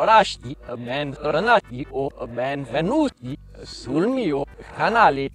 oraști, men hrănati, o men venuti, sulmio, canale.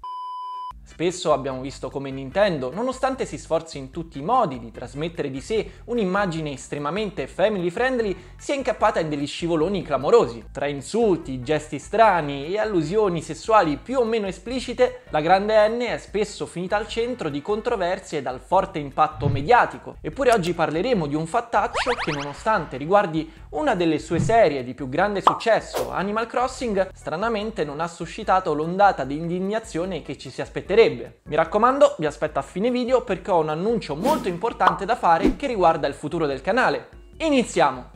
Spesso abbiamo visto come Nintendo, nonostante si sforzi in tutti i modi di trasmettere di sé un'immagine estremamente family friendly, sia incappata in degli scivoloni clamorosi. Tra insulti, gesti strani e allusioni sessuali più o meno esplicite, la grande N è spesso finita al centro di controversie dal forte impatto mediatico. Eppure oggi parleremo di un fattaccio che nonostante riguardi una delle sue serie di più grande successo, Animal Crossing, stranamente non ha suscitato l'ondata di indignazione che ci si aspettava mancherebbe. Mi raccomando, vi aspetto a fine video perché ho un annuncio molto importante da fare che riguarda il futuro del canale. Iniziamo!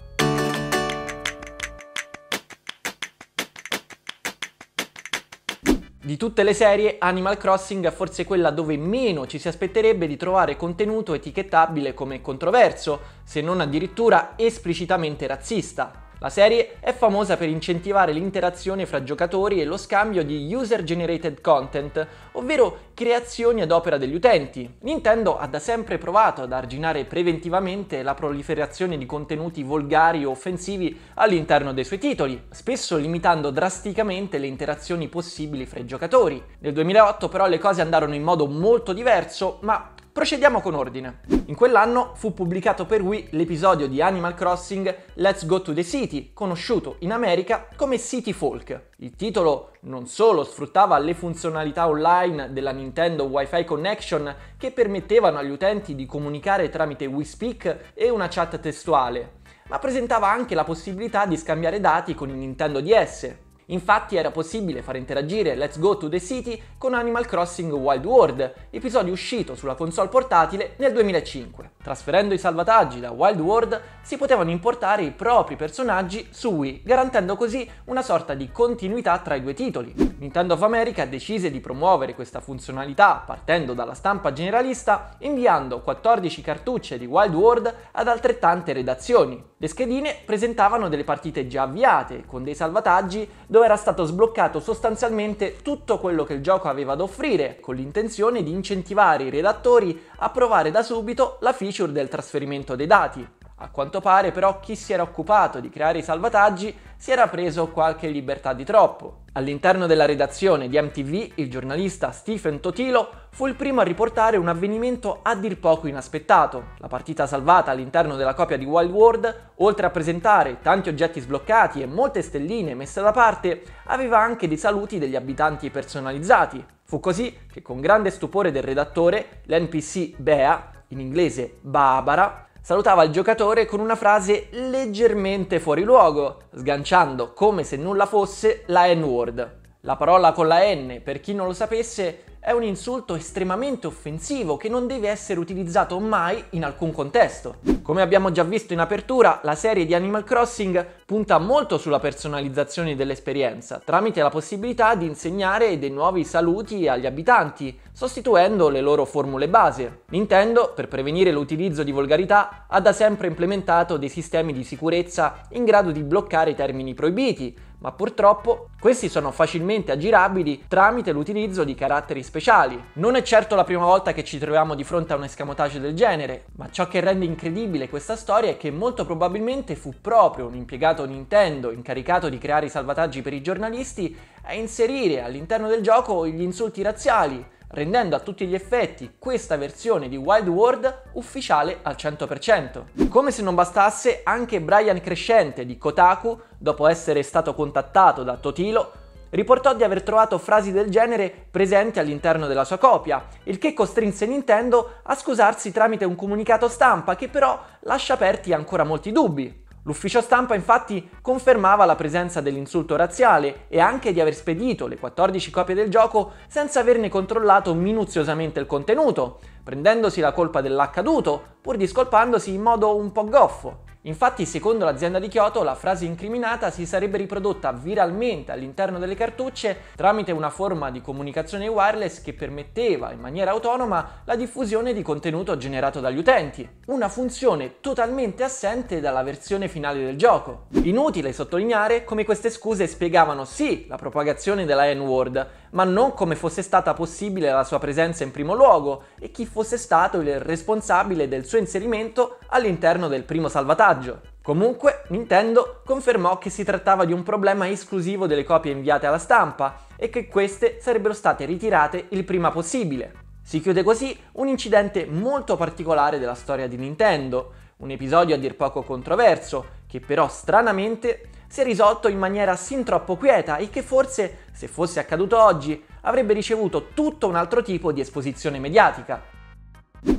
Di tutte le serie, Animal Crossing è forse quella dove meno ci si aspetterebbe di trovare contenuto etichettabile come controverso, se non addirittura esplicitamente razzista. La serie è famosa per incentivare l'interazione fra giocatori e lo scambio di user-generated content, ovvero creazioni ad opera degli utenti. Nintendo ha da sempre provato ad arginare preventivamente la proliferazione di contenuti volgari o offensivi all'interno dei suoi titoli, spesso limitando drasticamente le interazioni possibili fra i giocatori. Nel 2008 però le cose andarono in modo molto diverso, ma Procediamo con ordine. In quell'anno fu pubblicato per Wii l'episodio di Animal Crossing Let's Go to the City, conosciuto in America come City Folk. Il titolo non solo sfruttava le funzionalità online della Nintendo Wi-Fi Connection che permettevano agli utenti di comunicare tramite Wii Speak e una chat testuale, ma presentava anche la possibilità di scambiare dati con il Nintendo DS, Infatti era possibile far interagire Let's Go to the City con Animal Crossing Wild World, episodio uscito sulla console portatile nel 2005. Trasferendo i salvataggi da Wild World si potevano importare i propri personaggi su Wii, garantendo così una sorta di continuità tra i due titoli. Nintendo of America decise di promuovere questa funzionalità partendo dalla stampa generalista inviando 14 cartucce di Wild World ad altrettante redazioni. Le schedine presentavano delle partite già avviate con dei salvataggi dove dove era stato sbloccato sostanzialmente tutto quello che il gioco aveva da offrire, con l'intenzione di incentivare i redattori a provare da subito la feature del trasferimento dei dati, a quanto pare però chi si era occupato di creare i salvataggi si era preso qualche libertà di troppo. All'interno della redazione di MTV il giornalista Stephen Totilo fu il primo a riportare un avvenimento a dir poco inaspettato. La partita salvata all'interno della copia di Wild World, oltre a presentare tanti oggetti sbloccati e molte stelline messe da parte, aveva anche dei saluti degli abitanti personalizzati. Fu così che con grande stupore del redattore, l'NPC Bea, in inglese Barbara, salutava il giocatore con una frase leggermente fuori luogo, sganciando come se nulla fosse la N-word. La parola con la N, per chi non lo sapesse, è un insulto estremamente offensivo che non deve essere utilizzato mai in alcun contesto. Come abbiamo già visto in apertura, la serie di Animal Crossing punta molto sulla personalizzazione dell'esperienza, tramite la possibilità di insegnare dei nuovi saluti agli abitanti, sostituendo le loro formule base. Nintendo, per prevenire l'utilizzo di volgarità, ha da sempre implementato dei sistemi di sicurezza in grado di bloccare i termini proibiti, ma purtroppo questi sono facilmente aggirabili tramite l'utilizzo di caratteri speciali speciali. Non è certo la prima volta che ci troviamo di fronte a un escamotage del genere, ma ciò che rende incredibile questa storia è che molto probabilmente fu proprio un impiegato Nintendo incaricato di creare i salvataggi per i giornalisti a inserire all'interno del gioco gli insulti razziali, rendendo a tutti gli effetti questa versione di Wild World ufficiale al 100%. Come se non bastasse, anche Brian Crescente di Kotaku, dopo essere stato contattato da Totilo, riportò di aver trovato frasi del genere presenti all'interno della sua copia, il che costrinse Nintendo a scusarsi tramite un comunicato stampa che però lascia aperti ancora molti dubbi. L'ufficio stampa infatti confermava la presenza dell'insulto razziale e anche di aver spedito le 14 copie del gioco senza averne controllato minuziosamente il contenuto, prendendosi la colpa dell'accaduto, pur discolpandosi in modo un po' goffo. Infatti, secondo l'azienda di Kyoto, la frase incriminata si sarebbe riprodotta viralmente all'interno delle cartucce tramite una forma di comunicazione wireless che permetteva in maniera autonoma la diffusione di contenuto generato dagli utenti, una funzione totalmente assente dalla versione finale del gioco. Inutile sottolineare come queste scuse spiegavano sì la propagazione della N-Word, ma non come fosse stata possibile la sua presenza in primo luogo e chi fosse stato il responsabile del suo inserimento all'interno del primo salvataggio. Comunque, Nintendo confermò che si trattava di un problema esclusivo delle copie inviate alla stampa e che queste sarebbero state ritirate il prima possibile. Si chiude così un incidente molto particolare della storia di Nintendo, un episodio a dir poco controverso, che però stranamente si è risolto in maniera sin troppo quieta e che forse, se fosse accaduto oggi, avrebbe ricevuto tutto un altro tipo di esposizione mediatica.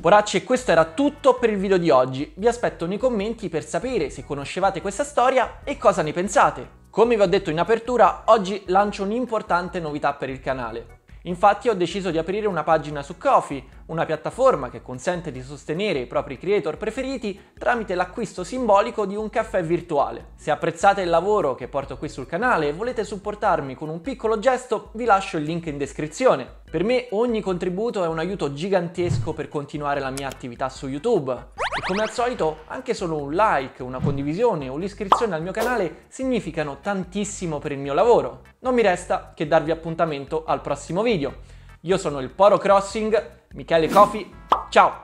Poracci e questo era tutto per il video di oggi, vi aspetto nei commenti per sapere se conoscevate questa storia e cosa ne pensate. Come vi ho detto in apertura, oggi lancio un'importante novità per il canale. Infatti ho deciso di aprire una pagina su Kofi, una piattaforma che consente di sostenere i propri creator preferiti tramite l'acquisto simbolico di un caffè virtuale. Se apprezzate il lavoro che porto qui sul canale e volete supportarmi con un piccolo gesto, vi lascio il link in descrizione. Per me ogni contributo è un aiuto gigantesco per continuare la mia attività su YouTube. E come al solito anche solo un like, una condivisione o l'iscrizione al mio canale significano tantissimo per il mio lavoro. Non mi resta che darvi appuntamento al prossimo video. Io sono il Poro Crossing, Michele Cofi, ciao!